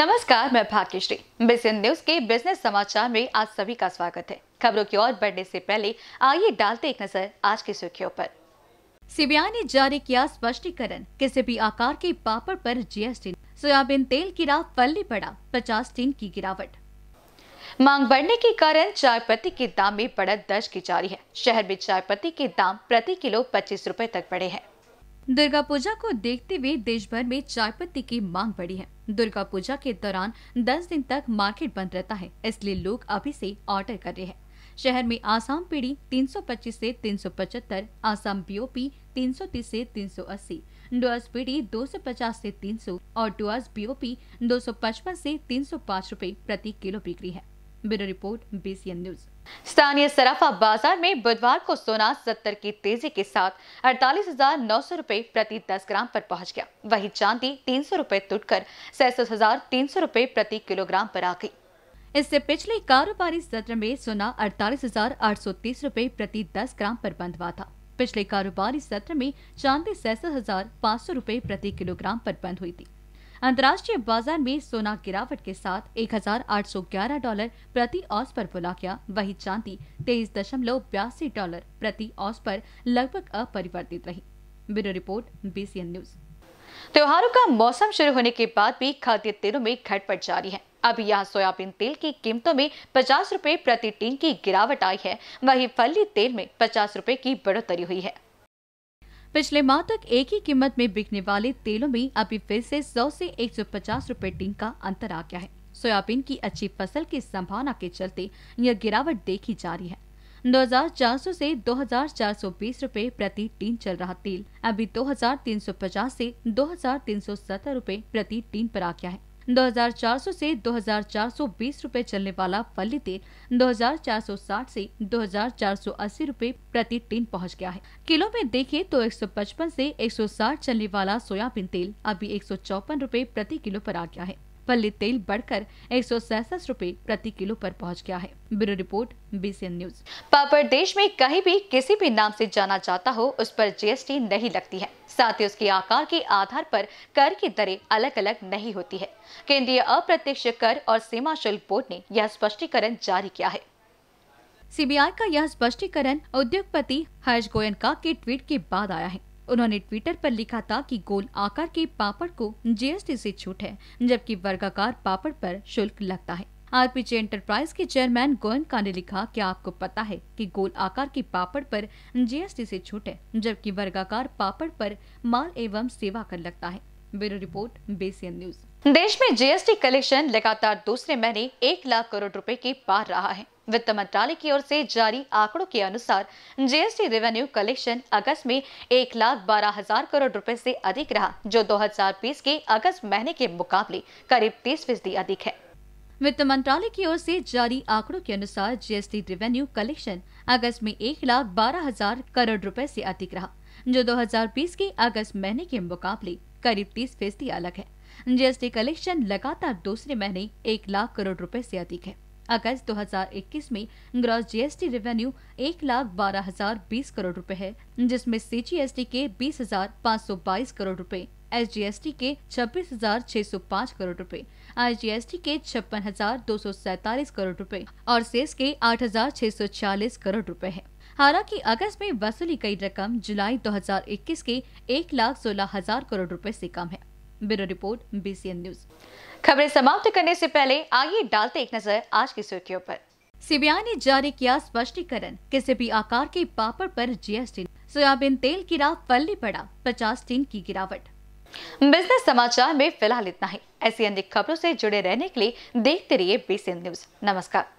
नमस्कार मैं Bhagyashree business news के बिजनेस समाचार में आज सभी का स्वागत है खबरों की ओर बढ़ने से पहले आइए डालते एक नजर आज की सुर्खियों पर सीबीआई ने जारी किया स्पष्टीकरण किसी भी आकार के पापड़ पर जीएसटी सोयाबीन तेल गिरा फलने पड़ा पचास टीन की गिरावट मांग बढ़ने के कारण चाय पत्ती के दाम में बढ़त दर्ज की जा रही है शहर में चाय पत्ती के दाम प्रति किलो पच्चीस रूपए तक बढ़े हैं दुर्गा पूजा को देखते हुए देश भर में चाय पत्ती की मांग बढ़ी है दुर्गा पूजा के दौरान 10 दिन तक मार्केट बंद रहता है इसलिए लोग अभी से ऑर्डर कर रहे हैं शहर में आसाम पीढ़ी 325 से 375, आसाम बीओपी 330 से 380, डुअर्स पीढ़ी 250 से 300 और डुअर्स बीओपी 255 से 305 रुपए प्रति किलो बिक्री है ब्यूरो रिपोर्ट बीसीएन न्यूज़ स्थानीय सराफा बाजार में बुधवार को सोना सत्तर की तेजी के साथ अड़तालीस हजार नौ सौ रूपए प्रति दस ग्राम पर पहुंच गया वहीं चांदी तीन सौ रूपए तुटकर सैसठ हजार तीन सौ रूपए प्रति किलोग्राम पर आ गई इससे पिछले कारोबारी सत्र में सोना अड़तालीस हजार आठ सौ तीस रूपए प्रति दस ग्राम पर बंद हुआ था पिछले कारोबारी सत्र में चांदी सैसठ हजार पाँच सौ रूपए प्रति किलोग्राम पर बंद हुई थी अंतर्राष्ट्रीय बाजार में सोना गिरावट के साथ 1,811 डॉलर प्रति औस पर बुला गया वही चांदी तेईस दशमलव बयासी डॉलर प्रति औस पर लगभग अपरिवर्तित रही ब्यूरो रिपोर्ट बीसीएन न्यूज त्योहारों का मौसम शुरू होने के बाद भी खाद्य तेलों में घटपट जारी है अब यहाँ सोयाबीन तेल की कीमतों में पचास रूपए प्रति टीन की गिरावट आई है वही फली तेल में पचास रूपए की बढ़ोतरी हुई है पिछले माह तक एक ही कीमत में बिकने वाले तेलों में अभी फिर से 100 से 150 रुपए टीन का अंतर आ गया है सोयाबीन की अच्छी फसल की संभावना के चलते यह गिरावट देखी जा रही है 2400 से 2420 रुपए प्रति टीन चल रहा तेल अभी 2350 से 2370 रुपए प्रति टीन पर आ गया है 2400 से 2420 रुपए चलने वाला पल्ली तेल 2460 से 2480 रुपए प्रति टीन पहुंच गया है किलो में देखें तो 155 से 160 चलने वाला सोयाबीन तेल अभी एक सौ प्रति किलो पर आ गया है पल्ली तेल बढ़कर एक सौ प्रति किलो पर पहुंच गया है ब्यूरो रिपोर्ट बीसीएन न्यूज पापड़ देश में कहीं भी किसी भी नाम से जाना जाता हो उस पर जीएसटी नहीं लगती है साथ ही उसके आकार के आधार पर कर की दरें अलग अलग नहीं होती है केंद्रीय अप्रत्यक्ष कर और सीमा शुल्क बोर्ड ने यह स्पष्टीकरण जारी किया है सीबीआई का यह स्पष्टीकरण उद्योगपति हर्ष गोयनका के ट्वीट के बाद आया है उन्होंने ट्विटर पर लिखा था कि गोल आकार के पापड़ को जीएसटी से छूट है जबकि वर्गाकार पापड़ पर शुल्क लगता है आरपीजे एंटरप्राइज के चेयरमैन गोयन का ने लिखा कि आपको पता है कि गोल आकार के पापड़ पर जीएसटी से छूट है जबकि वर्गाकार पापड़ पर माल एवं सेवा कर लगता है ब्यूरो रिपोर्ट बेसियन न्यूज देश में जीएसटी कलेक्शन लगातार दूसरे महीने एक लाख करोड़ रुपए के पार रहा है वित्त मंत्रालय की ओर से जारी आंकड़ों के अनुसार जीएसटी रेवेन्यू कलेक्शन अगस्त में एक लाख बारह हजार करोड़ रुपए से अधिक रहा जो 2020 के अगस्त महीने के मुकाबले करीब 30 फीसदी अधिक है वित्त मंत्रालय की ओर से जारी आंकड़ों के अनुसार जीएसटी रेवेन्यू कलेक्शन अगस्त में एक लाख बारह हजार करोड़ रुपए से अधिक रहा जो 2020 के अगस्त महीने के मुकाबले करीब 30 फीसदी अलग है जीएसटी कलेक्शन लगातार दूसरे महीने एक लाख करोड़ रुपए से अधिक है अगस्त 2021 में ग्रॉस जीएसटी रेवेन्यू एक लाख बारह हजार बीस करोड़ रुपए है जिसमें सीजीएसटी के बीस हजार पाँच सौ बाईस करोड़ रुपए एसजीएसटी के छब्बीस हजार छह सौ पाँच करोड़ रुपए, आईजीएसटी के छप्पन हजार दो सौ सैतालीस करोड़ रुपए और सेस के आठ हजार छह सौ चालीस करोड़ रुपए है हालांकि अगस्त में वसूली गई रकम जुलाई 2021 के एक लाख सोलह हजार करोड़ रुपए से कम है ब्यूरो रिपोर्ट बीसीएन न्यूज खबरें समाप्त करने से पहले आइए डालते एक नजर आज की सुर्खियों पर सीबीआई ने जारी किया स्पष्टीकरण किसी भी आकार के पापड़ पर जीएसटी सोयाबीन तेल की राह पल्ले पड़ा पचास टीन की गिरावट बिजनेस समाचार में फिलहाल इतना ही ऐसी अन्य खबरों से जुड़े रहने के लिए देखते रहिए बीसीएन न्यूज नमस्कार